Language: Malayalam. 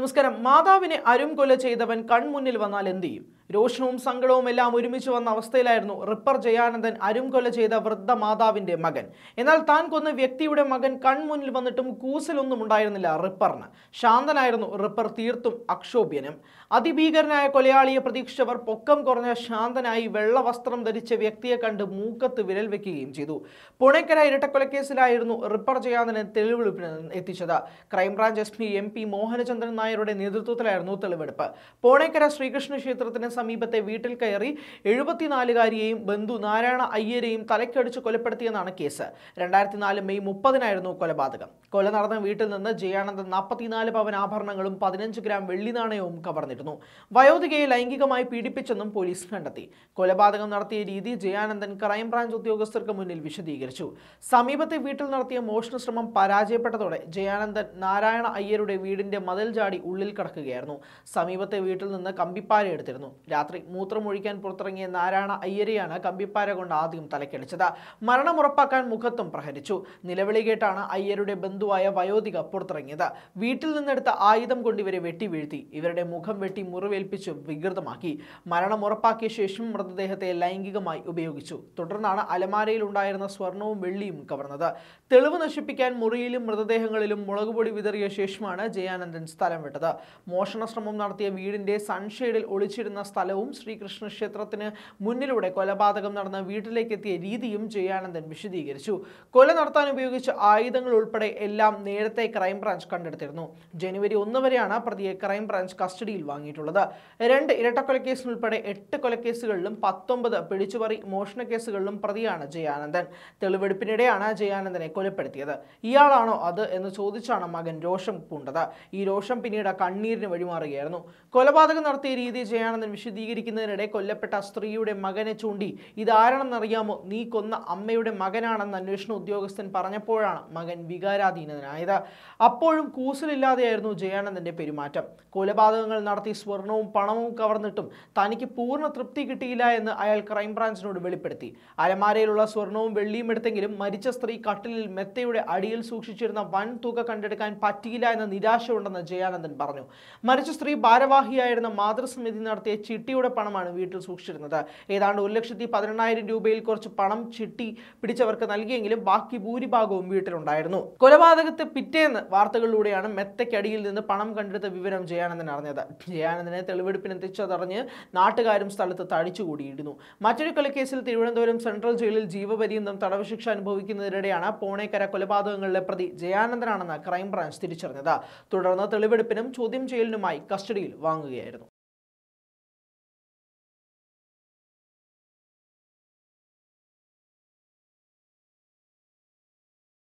നമസ്കാരം മാതാവിനെ അരുംകൊല ചെയ്തവൻ കൺമുന്നിൽ വന്നാൽ എന്ത് ചെയ്യും രോഷവും സങ്കടവും എല്ലാം ഒരുമിച്ച് വന്ന അവസ്ഥയിലായിരുന്നു റിപ്പർ ജയാനന്ദൻ അരുംകൊല ചെയ്ത വൃദ്ധ മാതാവിന്റെ മകൻ എന്നാൽ താൻ കൊന്ന വ്യക്തിയുടെ മകൻ കൺമുന്നിൽ വന്നിട്ടും കൂസലൊന്നും ഉണ്ടായിരുന്നില്ല റിപ്പറിന് ശാന്തനായിരുന്നു റിപ്പർ തീർത്തും അക്ഷോഭ്യനും അതിഭീകരനായ കൊലയാളിയെ പ്രതീക്ഷിച്ചവർ പൊക്കം കുറഞ്ഞ ശാന്തനായി വെള്ള വസ്ത്രം ധരിച്ച വ്യക്തിയെ കണ്ട് മൂക്കത്ത് വിരൽ വെക്കുകയും ചെയ്തു പുണക്കര ഇരട്ടക്കൊലക്കേസിലായിരുന്നു റിപ്പർ ജയാനന്ദൻ തെളിവെടുപ്പിന് എത്തിച്ചത് crime branch S P M P Mohanachandran നായരുടെ നേതൃത്വത്തിലായിരുന്നു തെളിവെടുപ്പ് പോണേക്കര ശ്രീകൃഷ്ണ ക്ഷേത്രത്തിന് സമീപത്തെ വീട്ടിൽ കയറി എഴുപത്തിനാലുകാരിയെയും ബന്ധു നാരായണ അയ്യരെയും തലയ്ക്കടിച്ച് കൊലപ്പെടുത്തിയെന്നാണ് കേസ് രണ്ടായിരത്തി നാല് മെയ് മുപ്പതിനായിരുന്നു കൊലപാതകം കൊല നടന്ന വീട്ടിൽ നിന്ന് ജയാനന്ദൻ നാൽപ്പത്തിനാല് പവൻ ആഭരണങ്ങളും പതിനഞ്ച് ഗ്രാം വെള്ളി നാണയവും കവർന്നിരുന്നു വയോധികയെ ലൈംഗികമായി പീഡിപ്പിച്ചെന്നും പോലീസ് കണ്ടെത്തി കൊലപാതകം നടത്തിയ രീതി ജയാനന്ദൻ ക്രൈംബ്രാഞ്ച് ഉദ്യോഗസ്ഥർക്ക് മുന്നിൽ വിശദീകരിച്ചു സമീപത്തെ വീട്ടിൽ നടത്തിയ മോഷണ ശ്രമം പരാജയപ്പെട്ടതോടെ ജയാനന്ദൻ നാരായണ അയ്യരുടെ വീടിന്റെ മതിൽ ചാടി ചാടി ഉള്ളിൽ കിടക്കുകയായിരുന്നു സമീപത്തെ വീട്ടിൽ നിന്ന് കമ്പിപ്പാര എടുത്തിരുന്നു രാത്രി മൂത്രമൊഴിക്കാൻ പുറത്തിറങ്ങിയ നാരായണ അയ്യരെയാണ് കമ്പിപ്പാര കൊണ്ട് ആദ്യം തലക്കടിച്ചത് മരണം ഉറപ്പാക്കാൻ മുഖത്തും പ്രഹരിച്ചു നിലവിളി കേട്ടാണ് അയ്യരുടെ ബന്ധുവായ വയോധിക പുറത്തിറങ്ങിയത് വീട്ടിൽ നിന്നെടുത്ത ആയുധം കൊണ്ട് ഇവരെ വെട്ടി വീഴ്ത്തി ഇവരുടെ മുഖം വെട്ടി മുറിവേൽപ്പിച്ച് വികൃതമാക്കി മരണം ഉറപ്പാക്കിയ ശേഷം മൃതദേഹത്തെ ലൈംഗികമായി ഉപയോഗിച്ചു തുടർന്നാണ് അലമാരയിൽ ഉണ്ടായിരുന്ന സ്വർണവും വെള്ളിയും കവർന്നത് തെളിവ് നശിപ്പിക്കാൻ മുറിയിലും മൃതദേഹങ്ങളിലും മുളകുപൊടി വിതറിയ ശേഷമാണ് ജയാനന്ദൻ സ്ഥലം സ്ഥലം വിട്ടത് മോഷണശ്രമം നടത്തിയ വീടിന്റെ സൺഷെയ്ഡിൽ ഒളിച്ചിരുന്ന സ്ഥലവും ശ്രീകൃഷ്ണ ക്ഷേത്രത്തിന് മുന്നിലൂടെ കൊലപാതകം നടന്ന വീട്ടിലേക്ക് എത്തിയ രീതിയും ജയാനന്ദൻ വിശദീകരിച്ചു കൊല നടത്താൻ ഉപയോഗിച്ച ആയുധങ്ങൾ ഉൾപ്പെടെ എല്ലാം നേരത്തെ ക്രൈംബ്രാഞ്ച് കണ്ടെടുത്തിരുന്നു ജനുവരി ഒന്ന് വരെയാണ് പ്രതിയെ ക്രൈംബ്രാഞ്ച് കസ്റ്റഡിയിൽ വാങ്ങിയിട്ടുള്ളത് രണ്ട് ഇരട്ടക്കൊലക്കേസിലുൾപ്പെടെ എട്ട് കൊലക്കേസുകളിലും പത്തൊമ്പത് പിടിച്ചുപറി മോഷണ കേസുകളിലും പ്രതിയാണ് ജയാനന്ദൻ തെളിവെടുപ്പിനിടെയാണ് ജയാനന്ദനെ കൊലപ്പെടുത്തിയത് ഇയാളാണോ അത് എന്ന് ചോദിച്ചാണ് മകൻ രോഷം പൂണ്ടത് ഈ രോഷം പിന്നീട് കണ്ണീരിന് വഴിമാറുകയായിരുന്നു കൊലപാതകം നടത്തിയ രീതി ചെയ്യാണെന്ന് വിശദീകരിക്കുന്നതിനിടെ കൊല്ലപ്പെട്ട സ്ത്രീയുടെ മകനെ ചൂണ്ടി ഇതാരാണെന്നറിയാമോ നീ കൊന്ന അമ്മയുടെ മകനാണെന്ന് അന്വേഷണ ഉദ്യോഗസ്ഥൻ പറഞ്ഞപ്പോഴാണ് മകൻ വികാരാധീനനായത് അപ്പോഴും കൂസലില്ലാതെയായിരുന്നു ജയാനന്ദന്റെ പെരുമാറ്റം കൊലപാതകങ്ങൾ നടത്തി സ്വർണവും പണവും കവർന്നിട്ടും തനിക്ക് പൂർണ്ണ തൃപ്തി കിട്ടിയില്ല എന്ന് അയാൾ ക്രൈംബ്രാഞ്ചിനോട് വെളിപ്പെടുത്തി അലമാരയിലുള്ള സ്വർണവും വെള്ളിയും എടുത്തെങ്കിലും മരിച്ച സ്ത്രീ കട്ടിലിൽ മെത്തയുടെ അടിയിൽ സൂക്ഷിച്ചിരുന്ന വൻ തുക കണ്ടെടുക്കാൻ പറ്റിയില്ല എന്ന ഉണ്ടെന്ന് ജയാനന്ദൻ വിവേകാനന്ദൻ പറഞ്ഞു മരിച്ച സ്ത്രീ ഭാരവാഹിയായിരുന്ന മാതൃസമിതി നടത്തിയ ചിട്ടിയുടെ പണമാണ് വീട്ടിൽ സൂക്ഷിച്ചിരുന്നത് ഏതാണ്ട് ഒരു ലക്ഷത്തി പതിനെണ്ണായിരം രൂപയിൽ കുറച്ച് പണം ചിട്ടി പിടിച്ചവർക്ക് നൽകിയെങ്കിലും ബാക്കി ഭൂരിഭാഗവും വീട്ടിലുണ്ടായിരുന്നു കൊലപാതകത്തെ പിറ്റേന്ന് വാർത്തകളിലൂടെയാണ് മെത്തയ്ക്കടിയിൽ നിന്ന് പണം കണ്ടെടുത്ത വിവരം ജയാനന്ദൻ അറിഞ്ഞത് ജയാനന്ദനെ തെളിവെടുപ്പിന് തിരിച്ചതറിഞ്ഞ് നാട്ടുകാരും സ്ഥലത്ത് തടിച്ചുകൂടിയിരുന്നു മറ്റൊരു കൊലക്കേസിൽ തിരുവനന്തപുരം സെൻട്രൽ ജയിലിൽ ജീവപര്യന്തം തടവ് ശിക്ഷ അനുഭവിക്കുന്നതിനിടെയാണ് പോണേക്കര കൊലപാതകങ്ങളിലെ പ്രതി ജയാനന്ദനാണെന്ന് ക്രൈംബ്രാഞ്ച് തിരിച്ചറിഞ്ഞത് തുടർന്ന് തെളിവെടുപ്പ് വെടിവെപ്പിനും ചോദ്യം ചെയ്യലിനുമായി കസ്റ്റഡിയിൽ വാങ്ങുകയായിരുന്നു